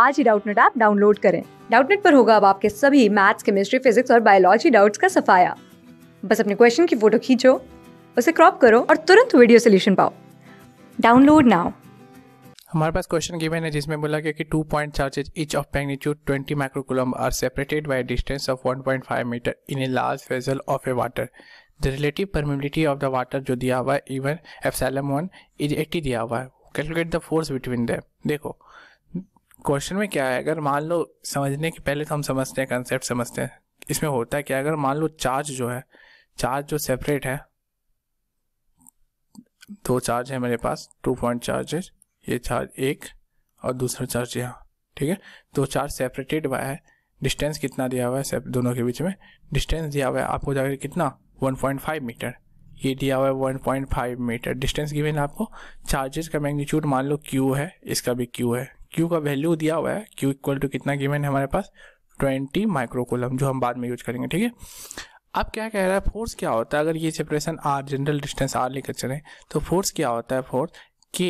आज ही Doubtnut app download करें डाउटनेट पर होगा अब आपके सभी मैथ्स केमिस्ट्री फिजिक्स और बायोलॉजी डाउट्स का सफाया बस अपने क्वेश्चन की फोटो खींचो उसे क्रॉप करो और तुरंत वीडियो सोल्यूशन पाओ डाउनलोड नाउ हमारे पास क्वेश्चन गिवन है जिसमें बोला गया कि two point charges each of magnitude twenty microcoulomb are separated by distance of one point five metre in a large vessel of a water the relative permeability of the water जो दिया हुआ है even F one is eighty दिया हुआ है calculate the force between them देखो question में क्या है अगर मान लो समझने के पहले तो हम समझते हैं कंसेप्ट समझते हैं इसमें होता है क्या अगर मान लो चार्ज जो है चार्ज जो सेपरेट है दो चार्ज है मेरे पास टू पॉइंट चार्जेस ये चार्ज एक और दूसरा चार्ज यहाँ ठीक है दो चार्ज सेपरेटेड हुआ है डिस्टेंस कितना दिया हुआ है दोनों के बीच में डिस्टेंस दिया हुआ है आपको जाकर कितना 1.5 मीटर ये दिया हुआ है 1.5 मीटर डिस्टेंस गिवन आपको चार्जेस का मैग्नीट्यूड मान लो क्यू है इसका भी क्यू है क्यू का वैल्यू दिया हुआ है क्यू इक्वल टू कितना गिवन है हमारे पास ट्वेंटी माइक्रोकोलम जो हम बाद में यूज करेंगे ठीक है अब क्या कह रहा है फोर्स क्या होता है अगर ये separation R general distance R लेकर चलें तो फोर्स क्या होता है force K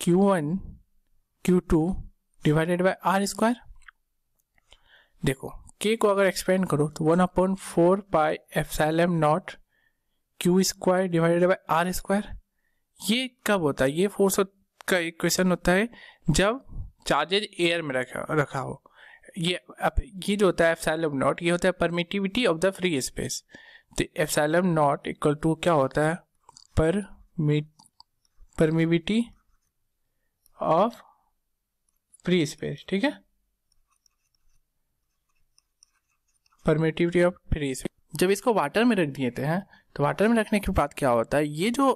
Q one Q two divided by R square देखो के को अगर एक्सपेंड करो तो one upon four pi epsilon naught Q square divided by R square ये कब होता है ये फोर्स का इक्वेशन होता है जब चार्जेज एयर में रखा रखा हो ये अब ये जो होता है एफसाइलम नॉट ये होता है permittivity of the free space तो एफसाइलम नॉट इक्वल टू क्या होता है पर परमिविटी ऑफ फ्री स्पेस ठीक है परमिटिविटी ऑफ फ्री स्पेस जब इसको वाटर में रख दिए थे हैं तो वाटर में रखने के बाद क्या होता है ये जो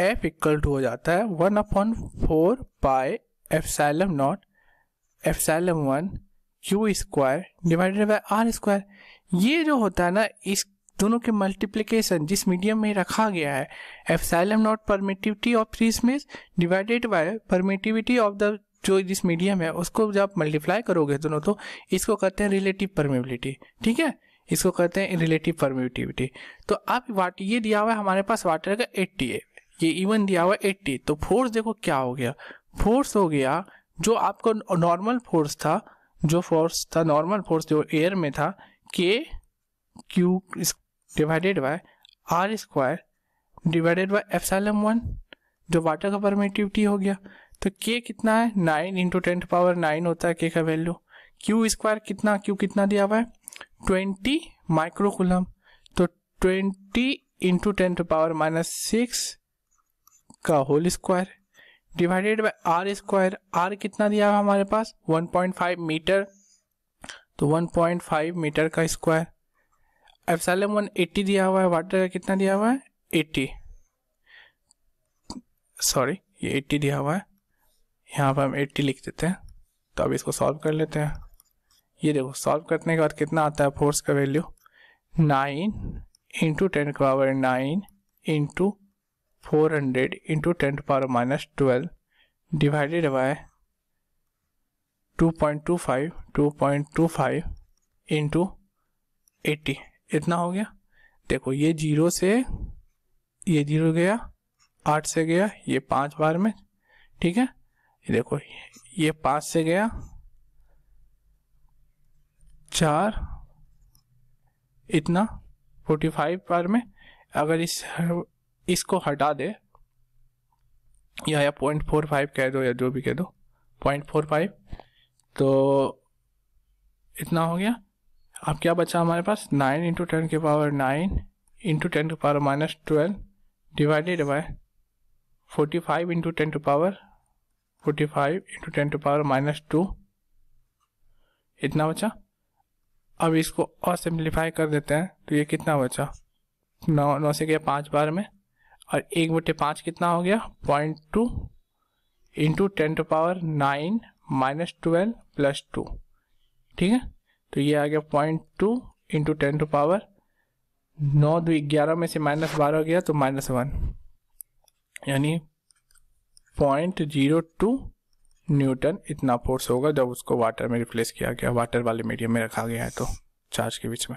एफ इक्वल टू हो जाता है one upon four pi epsilon naught epsilon one Q square divided by R square ये जो होता है ना इस दोनों के मल्टीप्लिकेशन जिस मीडियम में रखा गया है epsilon naught permittivity of free space divided by permittivity of the जो जिस मीडियम है उसको जब आप मल्टीप्लाई करोगे दोनों तो इसको कहते हैं रिलेटिव परमिबिलिटी ठीक है इसको कहते हैं रिलेटिव परमिटिविटी तो आप वाट ये दिया हुआ है हमारे पास वाटर का एट्टी ये इवन दिया हुआ है एट्टी तो फोर्स देखो क्या हो गया फोर्स हो गया जो आपको नॉर्मल फोर्स था जो फोर्स था नॉर्मल फोर्स जो एयर में था K Q divided by R square divided by epsilon one जो वाटर का परमिटिविटी हो गया तो के कितना है nine into tenth power nine होता है के का वैल्यू क्यू स्क्वायर कितना क्यू कितना दिया हुआ है ट्वेंटी माइक्रोकुलम तो twenty into tenth power minus six का whole square divided by R square R कितना दिया हुआ हमारे पास 1.5 मीटर तो 1.5 मीटर का स्क्वायर एफसेलम एट्टी दिया हुआ है वाटर कितना दिया हुआ है 80 सॉरी तो ये 80 दिया हुआ है यहाँ पर हम 80 लिख देते हैं तो अब इसको सॉल्व कर लेते हैं ये देखो सॉल्व करने के बाद कितना आता है फोर्स का वैल्यू नाइन इंटू टेन का power nine into four hundred into ten to power minus twelve divided by two point two five two point two five into eighty इतना हो गया देखो ये जीरो से ये जीरो गया आठ से गया ये पाँच बार में ठीक है ये देखो ये पाँच से गया चार इतना फोर्टी फाइव बार में अगर इस इसको हटा दे या या पॉइंट फोर फाइव कह दो या जो भी कह दो पॉइंट फोर फाइव तो इतना हो गया अब क्या बचा हमारे पास नाइन इंटू टेन के power nine into ten to power minus twelve divided by forty five into ten to power forty five into ten to power minus two इतना बचा अब इसको और सिंप्लीफाई कर देते हैं तो ये कितना बचा नौ नौ से गया पाँच बार में और एक बटे पाँच कितना हो गया point two into ten to power nine minus twelve plus two ठीक है तो ये आ गया point two into ten to power नौ दो ग्यारह में से माइनस बारह हो गया तो माइनस वन यानी पॉइंट जीरो टू न्यूटन इतना फोर्स होगा जब उसको वाटर में रिप्लेस किया गया वाटर वाले मीडियम में रखा गया है तो चार्ज के बीच में